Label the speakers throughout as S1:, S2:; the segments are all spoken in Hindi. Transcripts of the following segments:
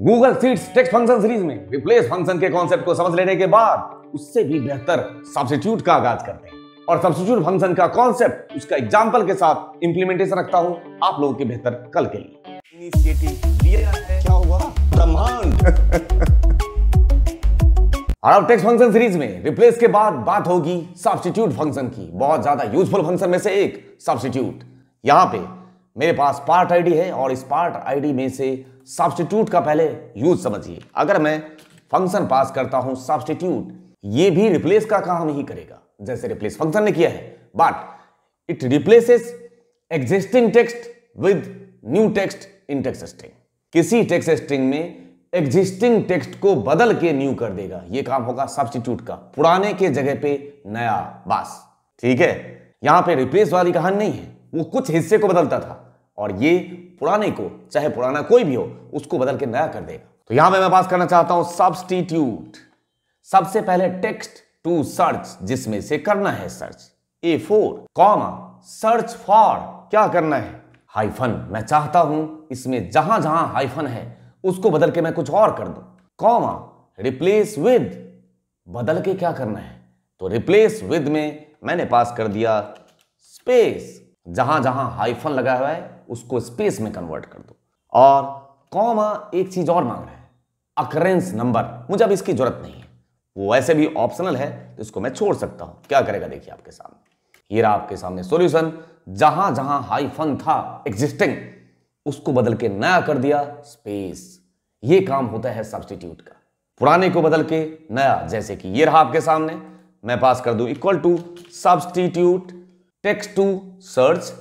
S1: Google sheet text function series में रिप्लेस फंक्शन के कॉन्सेप्ट को समझ लेने के बाद उससे भी बेहतर सब्सिट्यूट का आगाज करते हैं और सब्सिट्यूट फंक्शन का कॉन्सेप्ट उसका एग्जाम्पल के साथ इंप्लीमेंटेशन रखता हूँ आप लोगों के बेहतर कल के लिए क्या हुआ फंक्शन सीरीज में रिप्लेस के बाद बात होगी सब्सिट्यूट फंक्शन की बहुत ज्यादा यूजफुल फंक्शन में से एक सब्सिट्यूट यहां पे मेरे पास पार्ट आईडी है और इस पार्ट आईडी में से सब्सटीट्यूट का पहले यूज समझिए अगर मैं फंक्शन पास करता हूं सब्सटीट्यूट ये भी रिप्लेस का काम ही करेगा जैसे रिप्लेस फंक्शन ने किया है but it replaces existing text with new text in text string किसी टेक्स स्ट्रिंग में एग्जिस्टिंग टेक्स्ट को बदल के न्यू कर देगा ये काम होगा सब्सटीट्यूट का पुराने के जगह पे नया बास ठीक है यहां पे रिप्लेस वाली कहानी नहीं है वो कुछ हिस्से को बदलता था और ये पुराने को चाहे पुराना कोई भी हो उसको बदल के नया कर देगा तो यहां पे मैं बात करना चाहता हूं सब्सटीट्यूट सबसे पहले टेक्स्ट टू सर्च जिसमें से करना है search A four comma search for क्या करना है हाइफन मैं चाहता हूं इसमें जहां जहां हाइफन है उसको बदल के मैं कुछ और कर दू कॉमा रिप्लेस विद बदल के क्या करना है तो रिप्लेस विद में मैंने पास कर दिया स्पेस जहां जहां हाइफन लगा हुआ है उसको स्पेस में कन्वर्ट कर दो और कॉमा एक चीज और मांग रहा है अकरेंस नंबर मुझे अब इसकी जरूरत नहीं है वो वैसे भी ऑप्शनल है तो इसको मैं छोड़ सकता हूं क्या करेगा देखिए आपके सामने ये रहा आपके सामने सॉल्यूशन जहां जहां हाइफन था एग्जिस्टिंग उसको बदल के नया कर दिया स्पेस ये काम होता है सब्सटीट्यूट का पुराने को बदल के नया जैसे कि ये रहा आपके सामने मैं पास कर दू equal to substitute text to search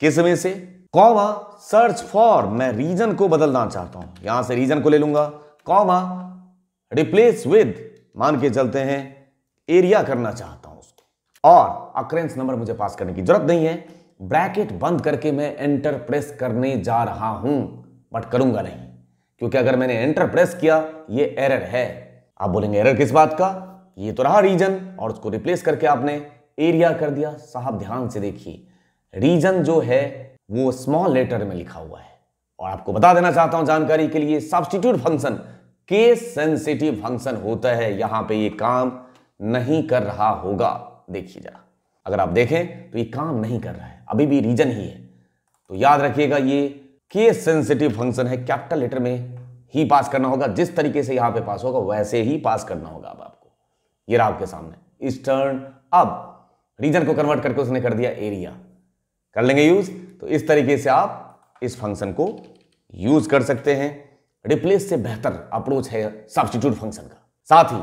S1: किस समय से कॉमा सर्च फॉर मैं रीजन को बदलना चाहता हूं यहां से रीजन को ले लूंगा कॉमा रिप्लेस विद मान के चलते हैं एरिया करना चाहता हूं उसको और अक्रेंस नंबर मुझे पास करने की जरूरत नहीं है ब्रैकेट बंद करके मैं एंटर प्रेस करने जा रहा हूं बट करूंगा नहीं क्योंकि अगर मैंने एंटर प्रेस किया ये एरर है आप बोलेंगे एरर किस बात का ये तो रहा रीजन और उसको रिप्लेस करके आपने एरिया कर दिया साहब ध्यान से देखिए रीजन जो है वो स्मॉल लेटर में लिखा हुआ है और आपको बता देना चाहता हूं जानकारी के लिए substitute function case sensitive function होता है यहां पे ये काम नहीं कर रहा होगा देखिए जरा अगर आप देखें तो ये काम नहीं कर रहा है अभी भी रीजन ही है तो याद रखिएगा ये केस सेंसिटिव फंक्शन है कैपिटल लेटर में ही पास करना होगा जिस तरीके से यहां पे पास होगा वैसे ही पास करना होगा अब आपको ये रहा आपके सामने ईस्टर्न अब रीजन को कन्वर्ट करके उसने कर दिया एरिया कर लेंगे यूज तो इस तरीके से आप इस फंक्शन को यूज कर सकते हैं रिप्लेस से बेहतर अप्रोच है सब्सिट्यूट फंक्शन का साथ ही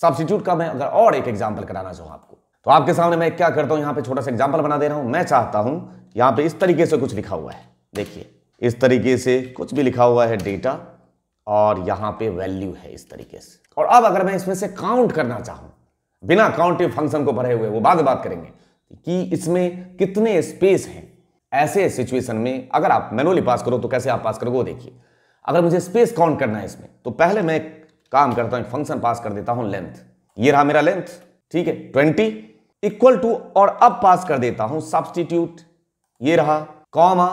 S1: सब्सिट्यूट का मैं अगर और एक एग्जाम्पल कराना चाहूँ आपको तो आपके सामने मैं क्या करता हूँ यहाँ पे छोटा सा एग्जाम्पल बना दे रहा हूँ मैं चाहता हूँ यहाँ पे इस तरीके से कुछ लिखा हुआ है देखिए इस तरीके से कुछ भी लिखा हुआ है डेटा और यहाँ पे वैल्यू है इस तरीके से और अब अगर मैं इसमें से काउंट करना चाहूँ बिना काउंटिव फंक्शन को भरे हुए वो बाद बात करेंगे कि इसमें कितने स्पेस हैं ऐसे सिचुएशन में अगर आप मैनुअली पास करो तो कैसे आप पास करोगे वो देखिए अगर मुझे स्पेस काउंट करना है इसमें तो पहले मैं काम करता हूं फंक्शन पास कर देता हूं लेंथ ये रहा मेरा लेंथ ठीक है ट्वेंटी इक्वल टू और अब पास कर देता हूं सब्सटीट्यूट ये रहा कॉमा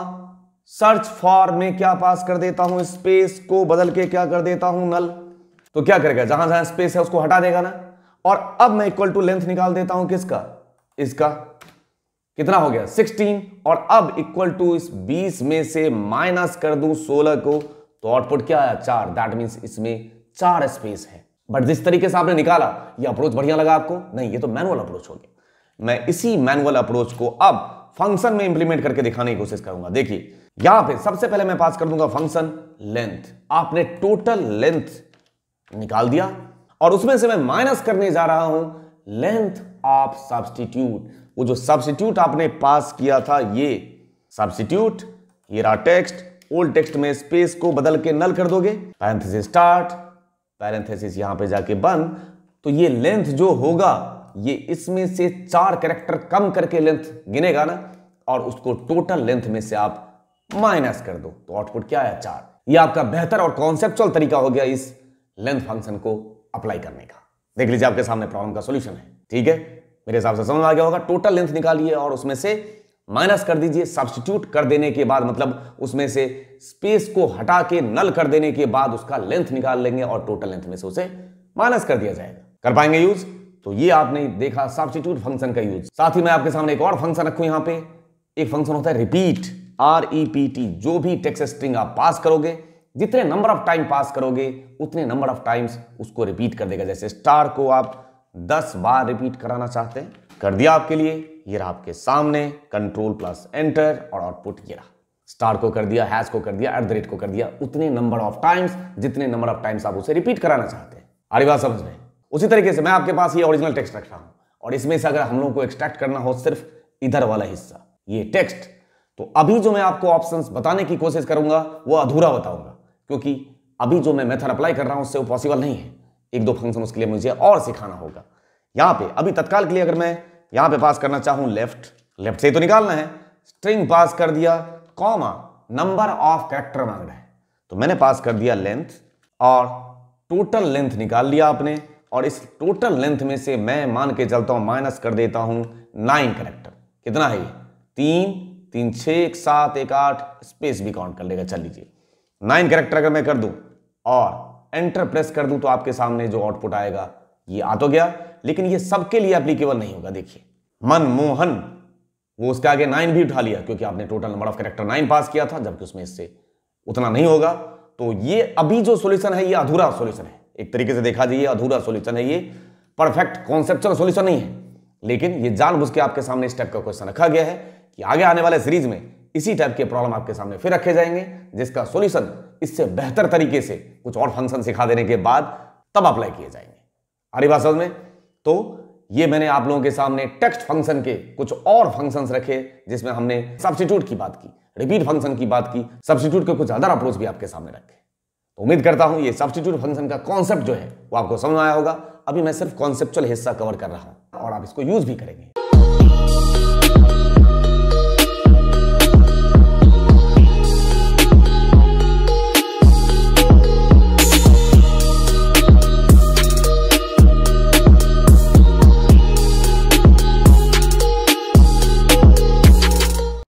S1: सर्च फॉर में क्या पास कर देता हूं स्पेस को बदल के क्या कर देता हूं नल तो क्या करेगा जहां जहां स्पेस है उसको हटा देगा ना और अब मैं इक्वल टू लेंथ निकाल देता हूं किसका इसका कितना हो गया 16 और अब इक्वल टू इस 20 में से माइनस कर दू 16 को तो आउटपुट क्या आया चार दैट मीन इसमें चार स्पेस है बट जिस तरीके से आपने निकाला ये अप्रोच बढ़िया लगा आपको नहीं ये तो मैनुअल अप्रोच हो गया मैं इसी मैनुअल अप्रोच को अब फंक्शन में इंप्लीमेंट करके दिखाने की कोशिश करूंगा देखिए यहां पे सबसे पहले मैं पास कर दूंगा फंक्शन लेंथ आपने टोटल लेंथ निकाल दिया और उसमें से मैं माइनस करने जा रहा हूं लेंथ ऑफ सब्सटीट्यूट वो जो सब्सटीट्यूट आपने पास किया था ये सब्सटीट्यूट ये रहा टेक्स्ट ओल्ड टेक्स्ट में स्पेस को बदल के नल कर दोगे पैरेंथेसिस स्टार्ट पैरेंथेसिस यहां पे जाके बंद तो ये लेंथ जो होगा ये इसमें से चार करेक्टर कम करके लेंथ गिनेगा ना और उसको टोटल लेंथ में से आप माइनस कर दो तो आउटपुट क्या है चार ये आपका बेहतर और कॉन्सेप्चुअल तरीका हो गया इस लेंथ फंक्शन को अप्लाई करने का देख लीजिए आपके सामने प्रॉब्लम का सोल्यूशन है ठीक है मेरे हिसाब से समझ आ गया होगा टोटल लेंथ निकालिए और उसमें से माइनस कर दीजिए सब्सटीट्यूट कर देने के बाद मतलब उसमें से स्पेस को हटा के नल कर देने के बाद उसका लेंथ निकाल लेंगे और टोटल लेंथ में से उसे माइनस कर दिया जाएगा कर पाएंगे यूज तो ये आपने देखा सब्सटीट्यूट फंक्शन का यूज साथ ही मैं आपके सामने एक और फंक्शन रखू यहां पे एक फंक्शन होता है repeat R E P T जो भी टेक्स स्ट्रिंग आप पास करोगे जितने नंबर ऑफ टाइम पास करोगे उतने नंबर ऑफ टाइम्स उसको रिपीट कर देगा जैसे स्टार को आप दस बार रिपीट कराना चाहते हैं कर दिया आपके लिए ये रहा आपके सामने कंट्रोल प्लस एंटर और आउटपुट ये रहा स्टार को कर दिया हैश को कर दिया एट द रेट को कर दिया उतने नंबर ऑफ टाइम्स जितने नंबर ऑफ टाइम्स आप उसे रिपीट कराना चाहते हैं आरी बात समझ में उसी तरीके से मैं आपके पास ये ओरिजिनल टेक्स्ट रख रहा हूं और इसमें से अगर हम लोग को एक्सट्रैक्ट करना हो सिर्फ इधर वाला हिस्सा ये टेक्स्ट तो अभी जो मैं आपको ऑप्शन बताने की कोशिश करूंगा वो अधूरा बताऊंगा क्योंकि अभी जो मैं मेथड अप्लाई कर रहा हूं उससे वो पॉसिबल नहीं है एक दो फंक्शन उसके लिए मुझे और सिखाना होगा यहां पे अभी तत्काल के लिए अगर मैं यहां पे पास करना चाहूं लेफ्ट लेफ्ट से ही तो निकालना है स्ट्रिंग पास कर दिया कॉमा नंबर ऑफ करेक्टर मांग रहा है तो मैंने पास कर दिया लेंथ और टोटल लेंथ निकाल लिया आपने और इस टोटल लेंथ में से मैं मान के चलता हूं माइनस कर देता हूं नाइन करेक्टर कितना है ये तीन तीन छः एक सात एक आठ स्पेस भी काउंट कर लेगा चल लीजिए नाइन करेक्टर अगर मैं कर दूं और एंटर प्रेस कर दूं तो आपके सामने जो आउटपुट आएगा ये आ तो गया लेकिन ये सबके लिए अप्लीकेबल नहीं होगा देखिए मनमोहन वो उसके आगे नाइन भी उठा लिया क्योंकि आपने total number of character nine pass किया था जबकि उसमें इससे उतना नहीं होगा तो ये अभी जो सोल्यूशन है ये अधूरा सोल्यूशन है एक तरीके से देखा जाइए अधूरा सोल्यूशन है ये परफेक्ट कॉन्सेप्चुअल सोल्यूशन नहीं है लेकिन ये जानबूझ के आपके सामने इस टाइप का क्वेश्चन रखा गया है कि आगे आने वाले सीरीज में इसी टाइप के प्रॉब्लम आपके सामने फिर रखे जाएंगे जिसका सोल्यूशन इससे बेहतर तरीके से कुछ और फंक्शन सिखा देने के बाद तब अप्लाई किए जाएंगे आरी भाषा में तो ये मैंने आप लोगों के सामने टेक्स्ट फंक्शन के कुछ और फंक्शंस रखे जिसमें हमने सब्सिट्यूट की बात की रिपीट फंक्शन की बात की सब्सिट्यूट के कुछ अदर अप्रोच भी आपके सामने रखे तो उम्मीद करता हूं ये सब्सिट्यूट फंक्शन का कॉन्सेप्ट जो है वो आपको समझ आया होगा अभी मैं सिर्फ कॉन्सेप्चुअल हिस्सा कवर कर रहा हूं और आप इसको यूज भी करेंगे